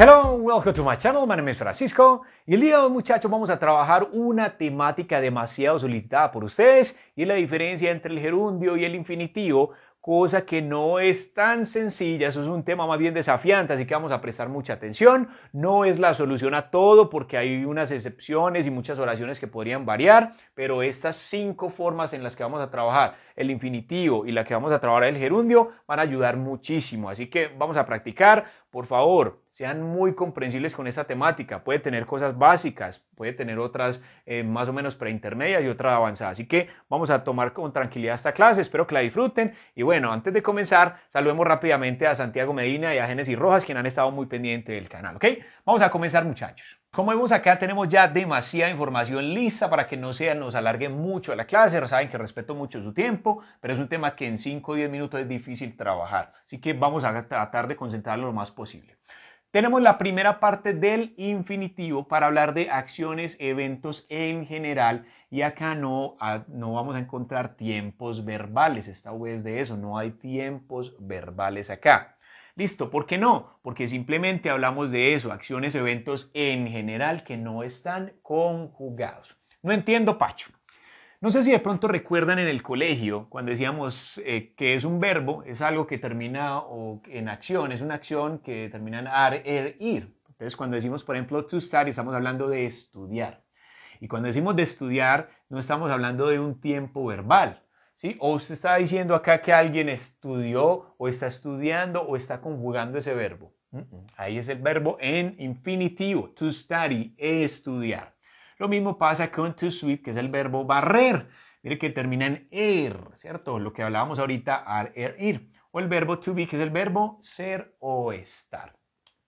Hello, welcome to my channel. My name is Francisco. Y el día de hoy, muchachos, vamos a trabajar una temática demasiado solicitada por ustedes y la diferencia entre el gerundio y el infinitivo, cosa que no es tan sencilla. Eso es un tema más bien desafiante, así que vamos a prestar mucha atención. No es la solución a todo porque hay unas excepciones y muchas oraciones que podrían variar, pero estas cinco formas en las que vamos a trabajar el infinitivo y la que vamos a trabajar el gerundio van a ayudar muchísimo. Así que vamos a practicar. Por favor, sean muy comprensibles con esta temática. Puede tener cosas básicas, puede tener otras eh, más o menos preintermedias y otras avanzadas. Así que vamos a tomar con tranquilidad esta clase, espero que la disfruten. Y bueno, antes de comenzar, salvemos rápidamente a Santiago Medina y a Genesis Rojas, quienes han estado muy pendientes del canal, ¿ok? Vamos a comenzar muchachos. Como vemos acá tenemos ya demasiada información lista para que no se nos alargue mucho la clase, saben que respeto mucho su tiempo, pero es un tema que en 5 o 10 minutos es difícil trabajar, así que vamos a tratar de concentrarlo lo más posible. Tenemos la primera parte del infinitivo para hablar de acciones, eventos en general y acá no, ah, no vamos a encontrar tiempos verbales. Esta vez de eso, no hay tiempos verbales acá. Listo, ¿por qué no? Porque simplemente hablamos de eso, acciones, eventos en general que no están conjugados. No entiendo, Pacho. No sé si de pronto recuerdan en el colegio cuando decíamos eh, que es un verbo, es algo que termina en acción, es una acción que termina en ar, er, ir. Entonces cuando decimos, por ejemplo, to study, estamos hablando de estudiar. Y cuando decimos de estudiar, no estamos hablando de un tiempo verbal. ¿Sí? O usted está diciendo acá que alguien estudió o está estudiando o está conjugando ese verbo. Ahí es el verbo en infinitivo, to study, estudiar. Lo mismo pasa con to sweep, que es el verbo barrer. Mire que termina en er, ¿cierto? Lo que hablábamos ahorita, ar, er, ir. O el verbo to be, que es el verbo ser o estar.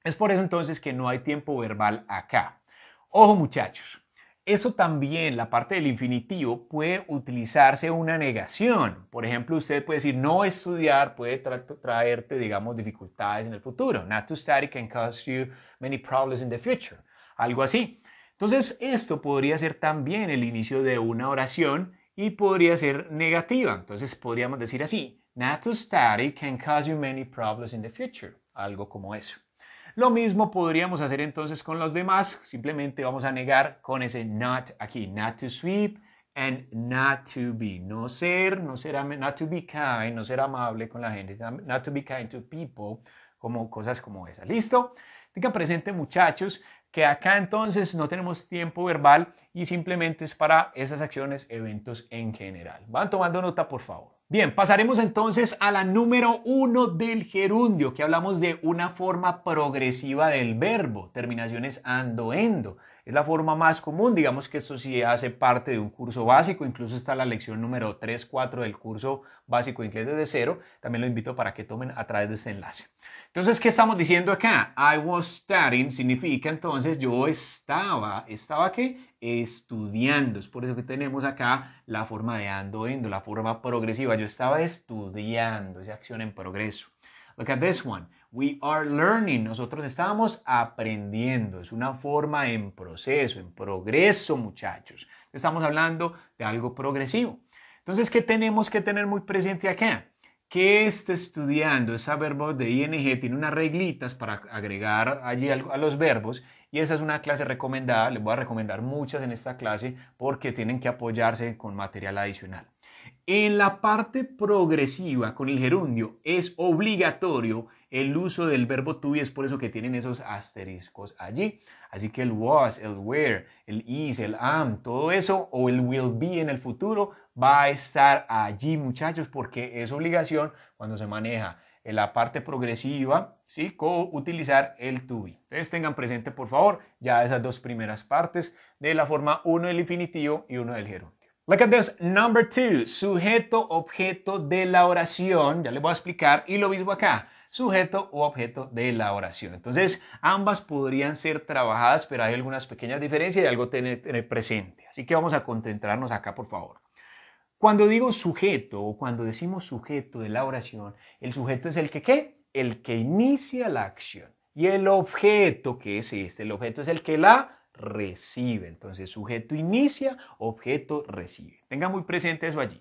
Es por eso entonces que no hay tiempo verbal acá. Ojo muchachos, eso también, la parte del infinitivo, puede utilizarse una negación. Por ejemplo, usted puede decir no estudiar puede traerte, digamos, dificultades en el futuro. Not to study can cause you many problems in the future. Algo así. Entonces, esto podría ser también el inicio de una oración y podría ser negativa. Entonces, podríamos decir así, not to study can cause you many problems in the future. Algo como eso. Lo mismo podríamos hacer entonces con los demás. Simplemente vamos a negar con ese not aquí. Not to sweep and not to be. No ser, no ser, not to be kind, no ser amable con la gente. Not to be kind to people, como cosas como esa. ¿Listo? Tengan presente, muchachos, que acá entonces no tenemos tiempo verbal y simplemente es para esas acciones, eventos en general. Van tomando nota, por favor. Bien, pasaremos entonces a la número uno del gerundio, que hablamos de una forma progresiva del verbo, terminaciones ando, endo. Es la forma más común, digamos que esto sí hace parte de un curso básico, incluso está la lección número 3, 4 del curso básico de inglés desde cero. También lo invito para que tomen a través de este enlace. Entonces, ¿qué estamos diciendo acá? I was studying significa entonces yo estaba, ¿estaba qué? estudiando. Es por eso que tenemos acá la forma de ando, endo, la forma progresiva. Yo estaba estudiando, esa acción en progreso. Look at this one. We are learning. Nosotros estamos aprendiendo. Es una forma en proceso, en progreso, muchachos. Estamos hablando de algo progresivo. Entonces, ¿qué tenemos que tener muy presente acá? que está estudiando, esa verbo de ing tiene unas reglitas para agregar allí a los verbos y esa es una clase recomendada, les voy a recomendar muchas en esta clase porque tienen que apoyarse con material adicional. En la parte progresiva con el gerundio es obligatorio el uso del verbo to y es por eso que tienen esos asteriscos allí. Así que el was, el where, el is, el am, todo eso o el will be en el futuro va a estar allí muchachos porque es obligación cuando se maneja en la parte progresiva, ¿sí? Cómo utilizar el tubi. Entonces tengan presente, por favor, ya esas dos primeras partes de la forma uno del infinitivo y uno del gerundio. Look at this. Number two, sujeto, objeto de la oración. Ya les voy a explicar. Y lo mismo acá, sujeto u objeto de la oración. Entonces, ambas podrían ser trabajadas, pero hay algunas pequeñas diferencias y algo tener presente. Así que vamos a concentrarnos acá, por favor. Cuando digo sujeto o cuando decimos sujeto de la oración, el sujeto es el que qué? El que inicia la acción. Y el objeto, ¿qué es este? El objeto es el que la recibe. Entonces, sujeto inicia, objeto recibe. Tenga muy presente eso allí.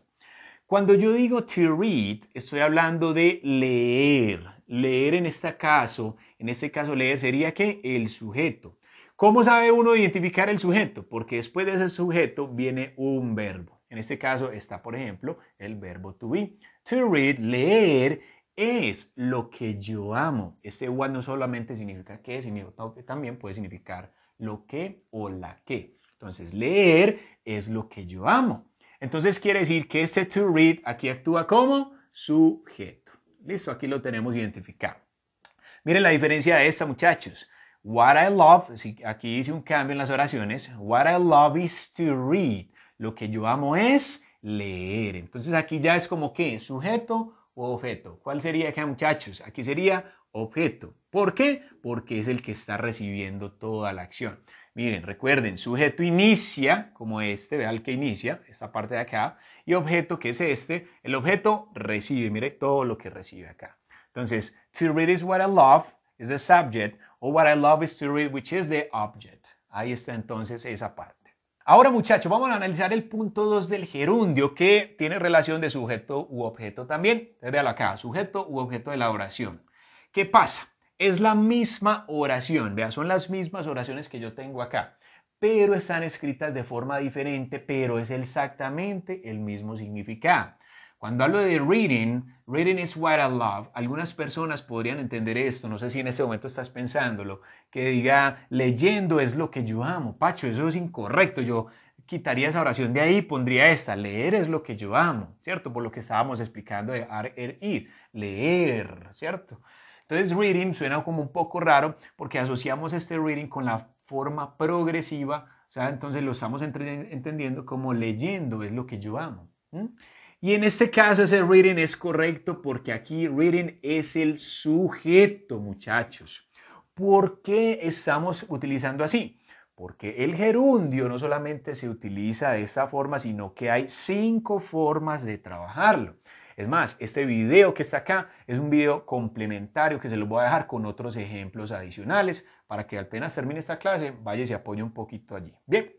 Cuando yo digo to read, estoy hablando de leer. Leer en este caso, en este caso leer sería que el sujeto. ¿Cómo sabe uno identificar el sujeto? Porque después de ese sujeto viene un verbo. En este caso está, por ejemplo, el verbo to be. To read, leer, es lo que yo amo. Este what no solamente significa qué, sino que también puede significar lo que o la que. Entonces, leer es lo que yo amo. Entonces, quiere decir que este to read aquí actúa como sujeto. Listo, aquí lo tenemos identificado. Miren la diferencia de esta, muchachos. What I love, aquí hice un cambio en las oraciones. What I love is to read. Lo que yo amo es leer. Entonces aquí ya es como que sujeto o objeto. ¿Cuál sería acá, muchachos? Aquí sería objeto. ¿Por qué? Porque es el que está recibiendo toda la acción. Miren, recuerden, sujeto inicia, como este, vean el que inicia, esta parte de acá, y objeto, que es este, el objeto recibe, mire todo lo que recibe acá. Entonces, to read is what I love, is the subject, o what I love is to read, which is the object. Ahí está entonces esa parte. Ahora muchachos, vamos a analizar el punto 2 del gerundio que tiene relación de sujeto u objeto también. Véalo acá, sujeto u objeto de la oración. ¿Qué pasa? Es la misma oración, vea, son las mismas oraciones que yo tengo acá, pero están escritas de forma diferente, pero es exactamente el mismo significado. Cuando hablo de reading, reading is what I love. Algunas personas podrían entender esto, no sé si en este momento estás pensándolo, que diga leyendo es lo que yo amo. Pacho, eso es incorrecto. Yo quitaría esa oración de ahí y pondría esta, leer es lo que yo amo, ¿cierto? Por lo que estábamos explicando de ar, er, ir, leer, ¿cierto? Entonces reading suena como un poco raro porque asociamos este reading con la forma progresiva, o sea, entonces lo estamos entendiendo como leyendo es lo que yo amo. Y en este caso ese reading es correcto porque aquí reading es el sujeto, muchachos. ¿Por qué estamos utilizando así? Porque el gerundio no solamente se utiliza de esta forma, sino que hay cinco formas de trabajarlo. Es más, este video que está acá es un video complementario que se los voy a dejar con otros ejemplos adicionales para que apenas termine esta clase, vaya y se apoye un poquito allí. Bien,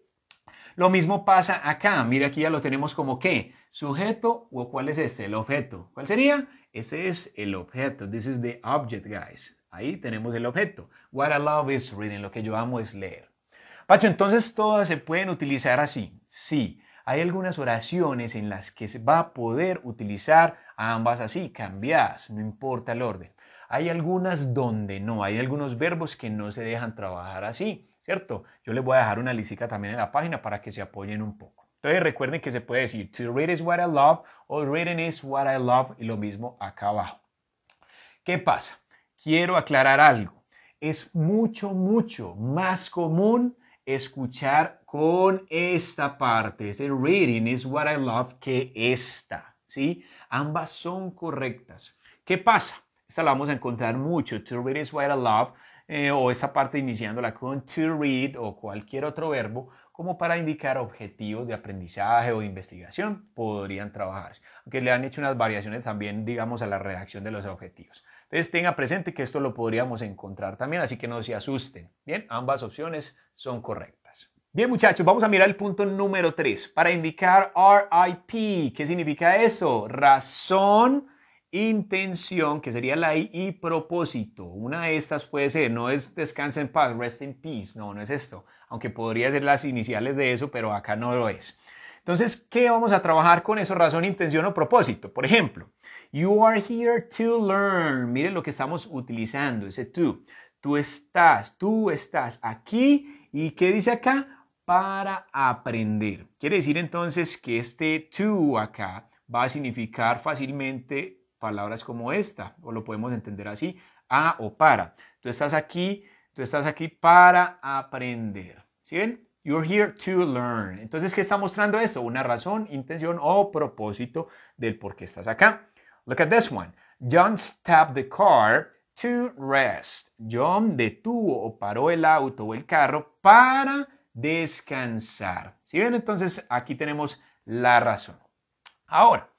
lo mismo pasa acá. Mira, aquí ya lo tenemos como qué. Sujeto o cuál es este, el objeto. ¿Cuál sería? Este es el objeto. This is the object, guys. Ahí tenemos el objeto. What I love is reading. Lo que yo amo es leer. Pacho, entonces todas se pueden utilizar así. Sí, hay algunas oraciones en las que se va a poder utilizar ambas así, cambiadas, no importa el orden. Hay algunas donde no, hay algunos verbos que no se dejan trabajar así. ¿cierto? Yo les voy a dejar una listica también en la página para que se apoyen un poco. Entonces recuerden que se puede decir to read is what I love o reading is what I love y lo mismo acá abajo. ¿Qué pasa? Quiero aclarar algo. Es mucho, mucho más común escuchar con esta parte, ese reading is what I love, que esta, ¿sí? Ambas son correctas. ¿Qué pasa? Esta la vamos a encontrar mucho. To read is what I love eh, o esa parte iniciándola con to read o cualquier otro verbo como para indicar objetivos de aprendizaje o de investigación podrían trabajarse, aunque le han hecho unas variaciones también, digamos, a la redacción de los objetivos. Entonces tenga presente que esto lo podríamos encontrar también, así que no se asusten. Bien, ambas opciones son correctas. Bien muchachos, vamos a mirar el punto número 3 para indicar RIP. ¿Qué significa eso? Razón intención, que sería la y propósito. Una de estas puede ser, no es descansa en paz, rest in peace, no, no es esto, aunque podría ser las iniciales de eso, pero acá no lo es. Entonces, ¿qué vamos a trabajar con eso? Razón, intención o propósito. Por ejemplo, you are here to learn. Miren lo que estamos utilizando, ese tú. Tú estás, tú estás aquí. ¿Y qué dice acá? Para aprender. Quiere decir entonces que este to acá va a significar fácilmente palabras como esta, o lo podemos entender así, a o para. Tú estás aquí, tú estás aquí para aprender. ¿Sí ven? You're here to learn. Entonces, ¿qué está mostrando eso? Una razón, intención o propósito del por qué estás acá. Look at this one. John stopped the car to rest. John detuvo o paró el auto o el carro para descansar. ¿Sí ven? Entonces, aquí tenemos la razón. Ahora,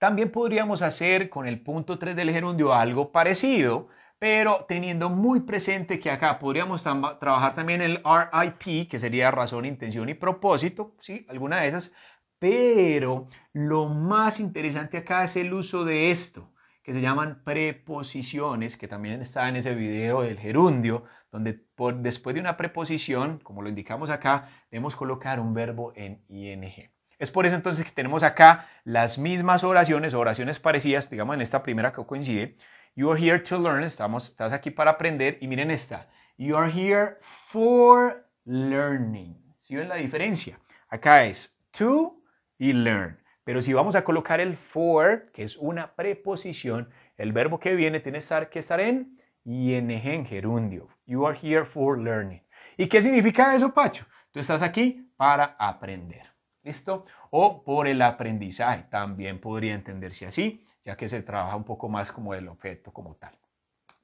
también podríamos hacer con el punto 3 del gerundio algo parecido, pero teniendo muy presente que acá podríamos trabajar también el RIP, que sería razón, intención y propósito, ¿sí? Alguna de esas. Pero lo más interesante acá es el uso de esto, que se llaman preposiciones, que también está en ese video del gerundio, donde después de una preposición, como lo indicamos acá, debemos colocar un verbo en ing. Es por eso entonces que tenemos acá las mismas oraciones, oraciones parecidas, digamos en esta primera que coincide. You are here to learn, estamos, estás aquí para aprender. Y miren esta, you are here for learning. ¿Si ven la diferencia? Acá es to y learn. Pero si vamos a colocar el for, que es una preposición, el verbo que viene tiene que estar, estar en y en gerundio. You are here for learning. ¿Y qué significa eso, Pacho? Tú estás aquí para aprender. ¿Listo? O por el aprendizaje, también podría entenderse así, ya que se trabaja un poco más como el objeto como tal.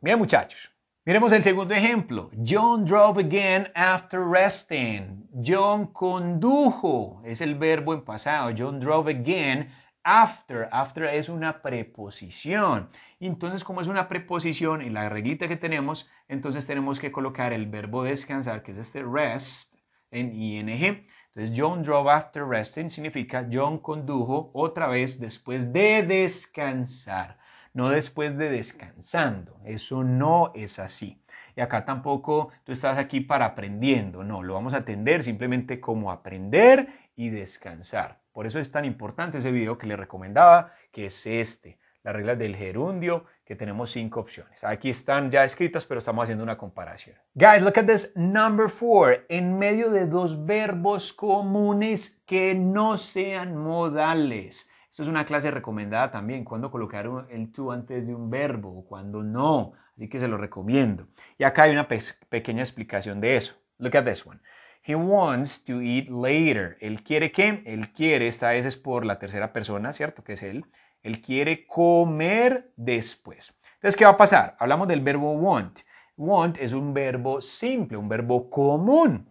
Bien, muchachos. Miremos el segundo ejemplo. John drove again after resting. John condujo. Es el verbo en pasado. John drove again after. After es una preposición. Entonces, como es una preposición y la reglita que tenemos, entonces tenemos que colocar el verbo descansar, que es este rest, en ing, entonces, John drove after resting significa John condujo otra vez después de descansar, no después de descansando. Eso no es así. Y acá tampoco tú estás aquí para aprendiendo, no, lo vamos a atender simplemente como aprender y descansar. Por eso es tan importante ese video que le recomendaba, que es este las reglas del gerundio, que tenemos cinco opciones. Aquí están ya escritas, pero estamos haciendo una comparación. Guys, look at this number four. En medio de dos verbos comunes que no sean modales. Esto es una clase recomendada también, cuando colocar el to antes de un verbo o cuando no. Así que se lo recomiendo. Y acá hay una pequeña explicación de eso. Look at this one. He wants to eat later. Él quiere qué? él quiere, esta vez es por la tercera persona, ¿cierto? Que es él. Él quiere comer después. Entonces, ¿qué va a pasar? Hablamos del verbo want. Want es un verbo simple, un verbo común.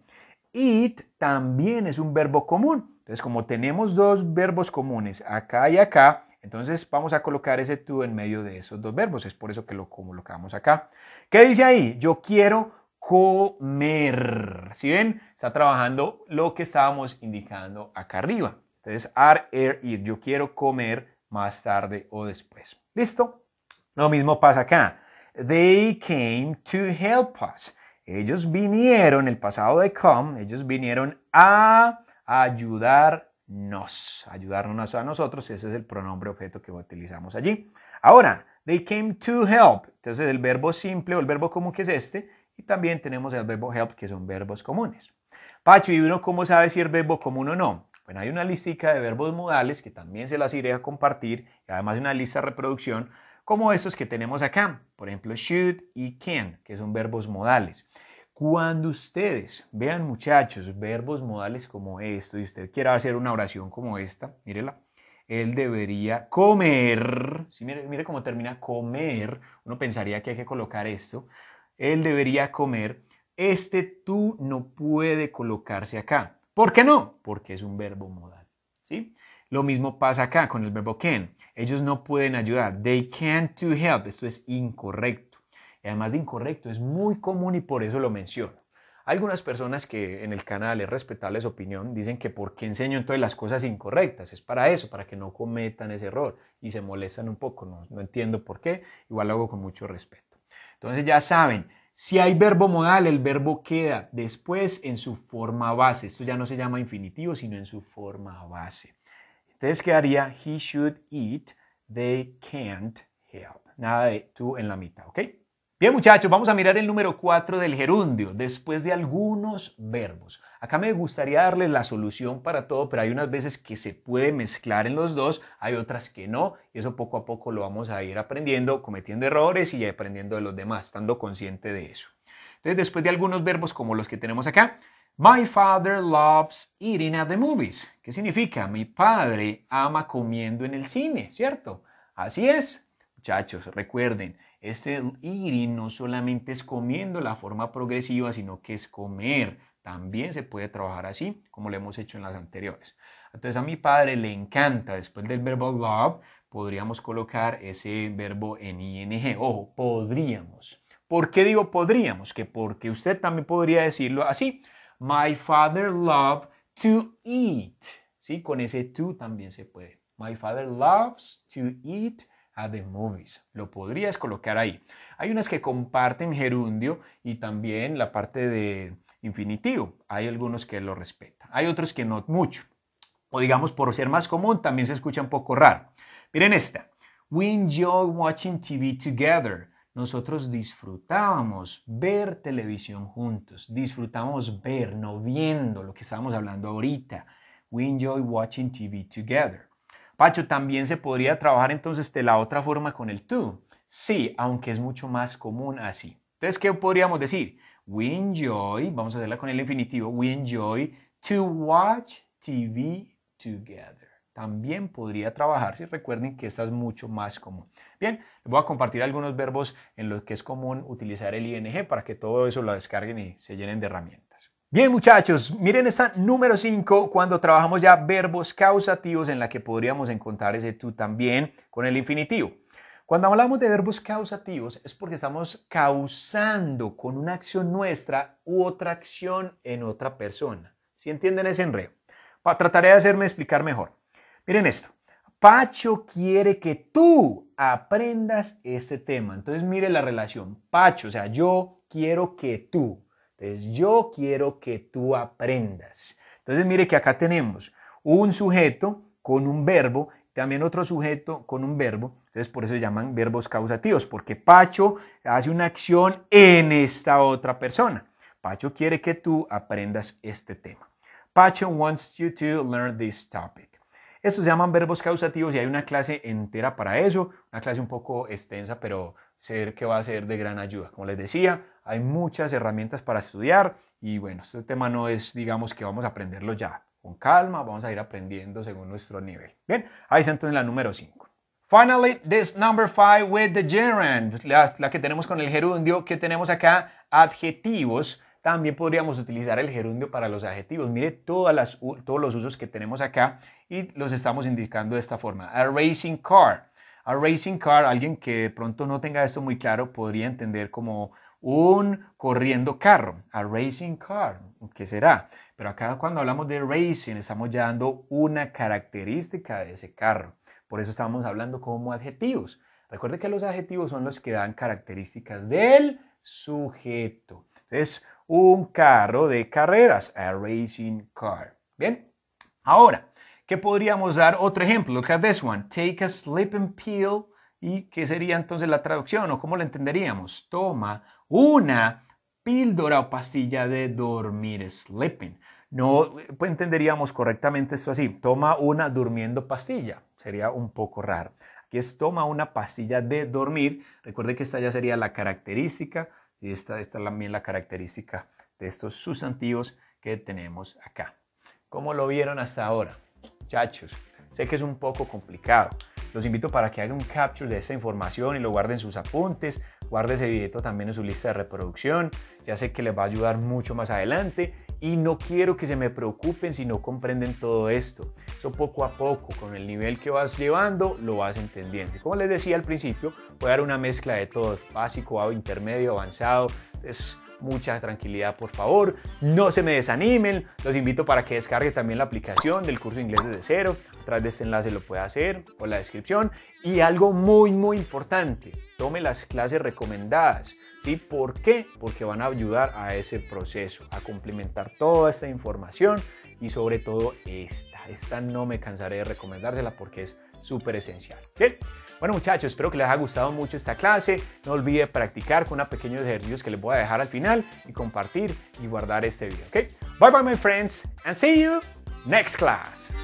Eat también es un verbo común. Entonces, como tenemos dos verbos comunes, acá y acá, entonces vamos a colocar ese to en medio de esos dos verbos. Es por eso que lo colocamos acá. ¿Qué dice ahí? Yo quiero comer. ¿Sí ven, está trabajando lo que estábamos indicando acá arriba. Entonces, are, air, ir. Yo quiero comer más tarde o después. ¿Listo? Lo mismo pasa acá. They came to help us. Ellos vinieron, el pasado de come, ellos vinieron a ayudarnos. Ayudarnos a nosotros, ese es el pronombre objeto que utilizamos allí. Ahora, they came to help. Entonces el verbo simple o el verbo común que es este. Y también tenemos el verbo help, que son verbos comunes. Pacho, ¿y uno cómo sabe si es verbo común o no? Bueno, hay una listica de verbos modales que también se las iré a compartir, y además una lista de reproducción, como estos que tenemos acá, por ejemplo, should y can, que son verbos modales. Cuando ustedes vean, muchachos, verbos modales como esto, y usted quiera hacer una oración como esta, mírela, él debería comer, mire cómo termina comer, uno pensaría que hay que colocar esto, él debería comer, este tú no puede colocarse acá. ¿Por qué no? Porque es un verbo modal. ¿sí? Lo mismo pasa acá con el verbo can. Ellos no pueden ayudar. They can't to help. Esto es incorrecto. Y además de incorrecto, es muy común y por eso lo menciono. Algunas personas que en el canal es respetable su opinión dicen que por qué enseño entonces las cosas incorrectas. Es para eso, para que no cometan ese error y se molestan un poco. No, no entiendo por qué. Igual lo hago con mucho respeto. Entonces ya saben, si hay verbo modal, el verbo queda después en su forma base. Esto ya no se llama infinitivo, sino en su forma base. Entonces quedaría he should eat, they can't help. Nada de tú en la mitad, ¿ok? Bien muchachos, vamos a mirar el número 4 del gerundio, después de algunos verbos. Acá me gustaría darle la solución para todo, pero hay unas veces que se puede mezclar en los dos, hay otras que no, y eso poco a poco lo vamos a ir aprendiendo, cometiendo errores y aprendiendo de los demás, estando consciente de eso. Entonces, después de algunos verbos como los que tenemos acá, My father loves eating at the movies. ¿Qué significa? Mi padre ama comiendo en el cine, ¿cierto? Así es. Muchachos, recuerden, este eating no solamente es comiendo la forma progresiva, sino que es comer. También se puede trabajar así, como lo hemos hecho en las anteriores. Entonces a mi padre le encanta, después del verbo love, podríamos colocar ese verbo en ing. Ojo, podríamos. ¿Por qué digo podríamos? Que porque usted también podría decirlo así. My father love to eat. ¿Sí? Con ese to también se puede. My father loves to eat at the movies. Lo podrías colocar ahí. Hay unas que comparten gerundio y también la parte de infinitivo. Hay algunos que lo respetan, hay otros que no mucho. O digamos, por ser más común, también se escucha un poco raro. Miren esta. We enjoy watching TV together. Nosotros disfrutábamos ver televisión juntos, ...disfrutamos ver, no viendo lo que estábamos hablando ahorita. We enjoy watching TV together. Pacho, también se podría trabajar entonces de la otra forma con el tú. Sí, aunque es mucho más común así. Entonces, ¿qué podríamos decir? We enjoy, vamos a hacerla con el infinitivo, we enjoy to watch TV together. También podría trabajar, si recuerden que esta es mucho más común. Bien, les voy a compartir algunos verbos en los que es común utilizar el ing para que todo eso lo descarguen y se llenen de herramientas. Bien muchachos, miren esta número 5 cuando trabajamos ya verbos causativos en la que podríamos encontrar ese tú también con el infinitivo. Cuando hablamos de verbos causativos es porque estamos causando con una acción nuestra u otra acción en otra persona. ¿Sí entienden ese enredo? Pa trataré de hacerme explicar mejor. Miren esto. Pacho quiere que tú aprendas este tema. Entonces mire la relación. Pacho, o sea, yo quiero que tú. Entonces yo quiero que tú aprendas. Entonces mire que acá tenemos un sujeto con un verbo también otro sujeto con un verbo. Entonces por eso se llaman verbos causativos, porque Pacho hace una acción en esta otra persona. Pacho quiere que tú aprendas este tema. Pacho wants you to learn this topic. Estos se llaman verbos causativos y hay una clase entera para eso, una clase un poco extensa, pero sé que va a ser de gran ayuda. Como les decía, hay muchas herramientas para estudiar y bueno, este tema no es, digamos, que vamos a aprenderlo ya, con calma, vamos a ir aprendiendo según nuestro nivel. Bien, ahí está entonces la número 5. Finally, this number 5 with the gerund, la, que tenemos con el gerundio, que tenemos acá adjetivos. También podríamos utilizar el gerundio para los adjetivos. Mire todas las, todos los usos que tenemos acá y los estamos indicando de esta forma. A racing car. A racing car, alguien que pronto no tenga esto muy claro, podría entender como un corriendo carro. A racing car. ¿Qué será? Pero acá cuando hablamos de racing estamos ya dando una característica de ese carro. Por eso estábamos hablando como adjetivos. Recuerde que los adjetivos son los que dan características del sujeto. Es un carro de carreras, a racing car. Bien, ahora, ¿qué podríamos dar? Otro ejemplo, look at this one. Take a slip and peel. ¿Y qué sería entonces la traducción o cómo la entenderíamos? Toma una píldora o pastilla de dormir, sleeping. No pues, entenderíamos correctamente esto así. Toma una durmiendo pastilla. Sería un poco raro. Aquí es toma una pastilla de dormir. Recuerde que esta ya sería la característica y esta, esta es también la característica de estos sustantivos que tenemos acá. ¿Cómo lo vieron hasta ahora? Chachos, sé que es un poco complicado. Los invito para que hagan un capture de esta información y lo guarden sus apuntes, Guarde ese video también en su lista de reproducción. Ya sé que les va a ayudar mucho más adelante y no quiero que se me preocupen si no comprenden todo esto. Eso poco a poco, con el nivel que vas llevando, lo vas entendiendo. como les decía al principio, voy a dar una mezcla de todo, básico, intermedio, avanzado. Es mucha tranquilidad, por favor. No se me desanimen. Los invito para que descargue también la aplicación del curso de inglés desde cero. Tras de este enlace lo puede hacer o la descripción. Y algo muy, muy importante tome las clases recomendadas. ¿sí? ¿Por qué? Porque van a ayudar a ese proceso, a complementar toda esta información y sobre todo esta. Esta no me cansaré de recomendársela porque es súper esencial. Bueno muchachos, espero que les haya gustado mucho esta clase. No olvide practicar con unos pequeños ejercicios que les voy a dejar al final y compartir y guardar este video. ¿okay? Bye bye my friends and see you next class.